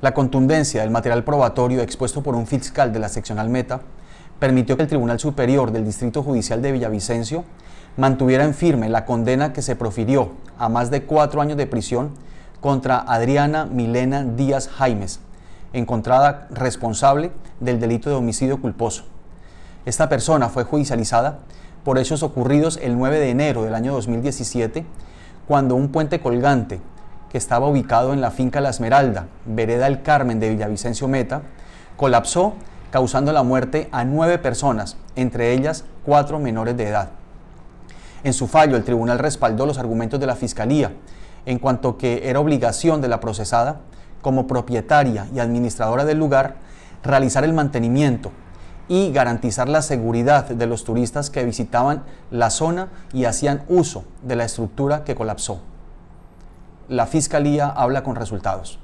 La contundencia del material probatorio expuesto por un fiscal de la seccional Meta permitió que el Tribunal Superior del Distrito Judicial de Villavicencio mantuviera en firme la condena que se profirió a más de cuatro años de prisión contra Adriana Milena Díaz Jaimes, encontrada responsable del delito de homicidio culposo. Esta persona fue judicializada por hechos ocurridos el 9 de enero del año 2017, cuando un puente colgante que estaba ubicado en la finca La Esmeralda, vereda El Carmen de Villavicencio Meta, colapsó causando la muerte a nueve personas, entre ellas cuatro menores de edad. En su fallo, el tribunal respaldó los argumentos de la Fiscalía en cuanto que era obligación de la procesada, como propietaria y administradora del lugar, realizar el mantenimiento y garantizar la seguridad de los turistas que visitaban la zona y hacían uso de la estructura que colapsó la fiscalía habla con resultados.